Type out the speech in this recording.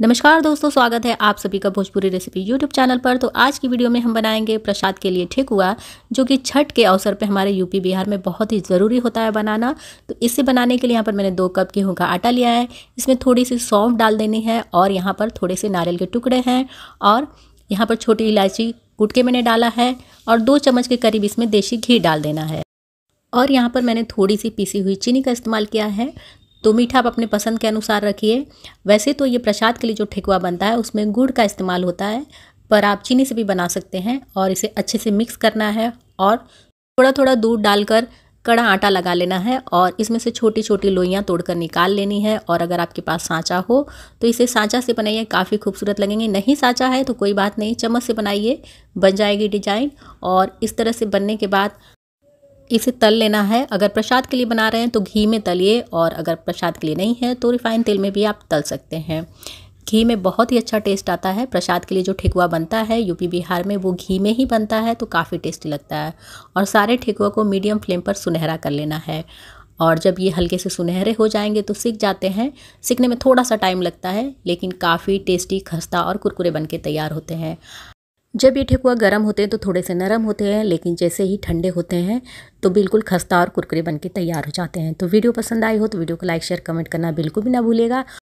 नमस्कार दोस्तों स्वागत है आप सभी का भोजपुरी रेसिपी यूट्यूब चैनल पर तो आज की वीडियो में हम बनाएंगे प्रसाद के लिए ठेकुआ जो कि छठ के अवसर पर हमारे यूपी बिहार में बहुत ही ज़रूरी होता है बनाना तो इसे बनाने के लिए यहाँ पर मैंने दो कप गेहूँ का आटा लिया है इसमें थोड़ी सी सौंफ डाल देनी है और यहाँ पर थोड़े से नारियल के टुकड़े हैं और यहाँ पर छोटी इलायची कूट के मैंने डाला है और दो चम्मच के करीब इसमें देसी घी डाल देना है और यहाँ पर मैंने थोड़ी सी पीसी हुई चीनी का इस्तेमाल किया है तो मीठा आप अपने पसंद के अनुसार रखिए वैसे तो ये प्रसाद के लिए जो ठेकुआ बनता है उसमें गुड़ का इस्तेमाल होता है पर आप चीनी से भी बना सकते हैं और इसे अच्छे से मिक्स करना है और थोड़ा थोड़ा दूध डालकर कड़ा आटा लगा लेना है और इसमें से छोटी छोटी लोइयाँ तोड़कर निकाल लेनी है और अगर आपके पास सांचा हो तो इसे सांचा से बनाइए काफ़ी खूबसूरत लगेंगे नहीं सांचा है तो कोई बात नहीं चम्मच से बनाइए बन जाएगी डिजाइन और इस तरह से बनने के बाद इसे तल लेना है अगर प्रसाद के लिए बना रहे हैं तो घी में तलिए और अगर प्रसाद के लिए नहीं है तो रिफाइन तेल में भी आप तल सकते हैं घी में बहुत ही अच्छा टेस्ट आता है प्रसाद के लिए जो ठेकुआ बनता है यूपी बिहार में वो घी में ही बनता है तो काफ़ी टेस्टी लगता है और सारे ठेकुआ को मीडियम फ्लेम पर सुनहरा कर लेना है और जब ये हल्के से सुनहरे हो जाएंगे तो सीख जाते हैं सीखने में थोड़ा सा टाइम लगता है लेकिन काफ़ी टेस्टी खस्ता और कुरकुरे बन के तैयार होते हैं जब ये ठेकुआ गर्म होते हैं तो थोड़े से नरम होते हैं लेकिन जैसे ही ठंडे होते हैं तो बिल्कुल खस्ता और कुरकुरे बन के तैयार हो जाते हैं तो वीडियो पसंद आई हो तो वीडियो को लाइक शेयर कमेंट करना बिल्कुल भी ना भूलेगा